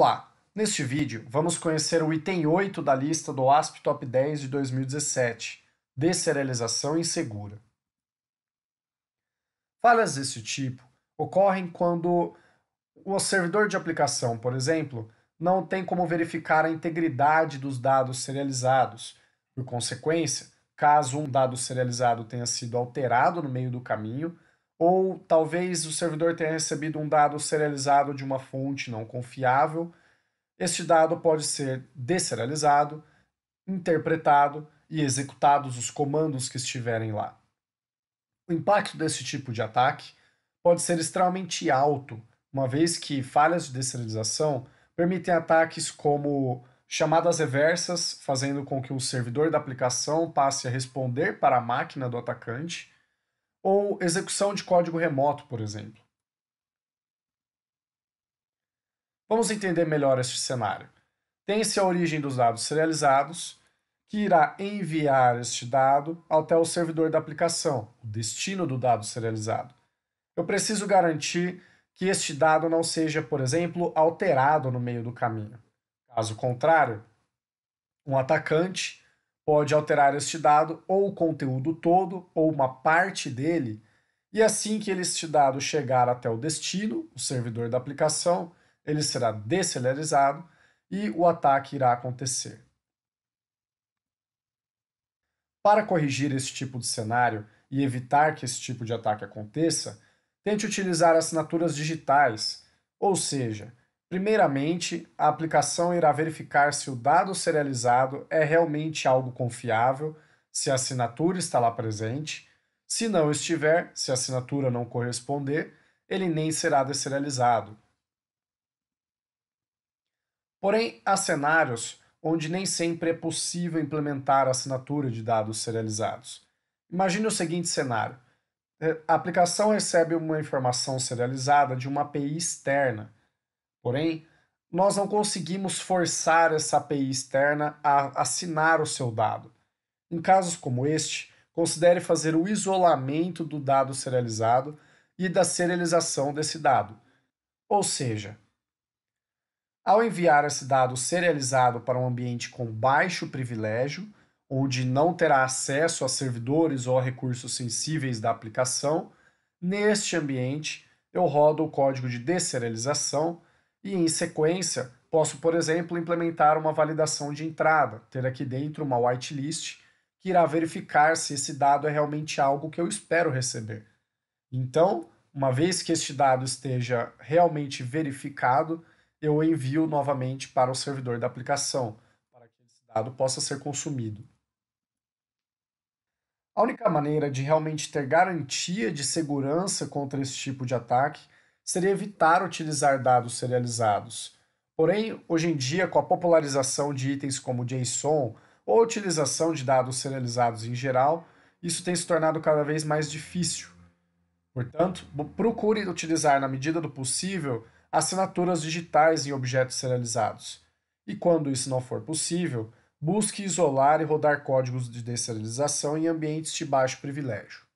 Olá, neste vídeo vamos conhecer o item 8 da lista do ASP Top 10 de 2017, deserialização insegura. Falhas desse tipo ocorrem quando o servidor de aplicação, por exemplo, não tem como verificar a integridade dos dados serializados. Por consequência, caso um dado serializado tenha sido alterado no meio do caminho, ou talvez o servidor tenha recebido um dado serializado de uma fonte não confiável. Este dado pode ser deserializado, interpretado e executados os comandos que estiverem lá. O impacto desse tipo de ataque pode ser extremamente alto, uma vez que falhas de deserialização permitem ataques como chamadas reversas, fazendo com que o servidor da aplicação passe a responder para a máquina do atacante ou execução de código remoto, por exemplo. Vamos entender melhor este cenário. Tem-se a origem dos dados serializados, que irá enviar este dado até o servidor da aplicação, o destino do dado serializado. Eu preciso garantir que este dado não seja, por exemplo, alterado no meio do caminho. Caso contrário, um atacante pode alterar este dado ou o conteúdo todo ou uma parte dele, e assim que este dado chegar até o destino, o servidor da aplicação, ele será descelerizado e o ataque irá acontecer. Para corrigir esse tipo de cenário e evitar que esse tipo de ataque aconteça, tente utilizar assinaturas digitais, ou seja, Primeiramente, a aplicação irá verificar se o dado serializado é realmente algo confiável, se a assinatura está lá presente. Se não estiver, se a assinatura não corresponder, ele nem será deserializado. Porém, há cenários onde nem sempre é possível implementar a assinatura de dados serializados. Imagine o seguinte cenário: é, a aplicação recebe uma informação serializada de uma API externa Porém, nós não conseguimos forçar essa API externa a assinar o seu dado. Em casos como este, considere fazer o isolamento do dado serializado e da serialização desse dado. Ou seja, ao enviar esse dado serializado para um ambiente com baixo privilégio, onde não terá acesso a servidores ou a recursos sensíveis da aplicação, neste ambiente eu rodo o código de deserialização. E em sequência, posso, por exemplo, implementar uma validação de entrada, ter aqui dentro uma whitelist que irá verificar se esse dado é realmente algo que eu espero receber. Então, uma vez que este dado esteja realmente verificado, eu envio novamente para o servidor da aplicação, para que esse dado possa ser consumido. A única maneira de realmente ter garantia de segurança contra esse tipo de ataque seria evitar utilizar dados serializados. Porém, hoje em dia, com a popularização de itens como JSON ou a utilização de dados serializados em geral, isso tem se tornado cada vez mais difícil. Portanto, procure utilizar, na medida do possível, assinaturas digitais em objetos serializados. E quando isso não for possível, busque isolar e rodar códigos de deserialização em ambientes de baixo privilégio.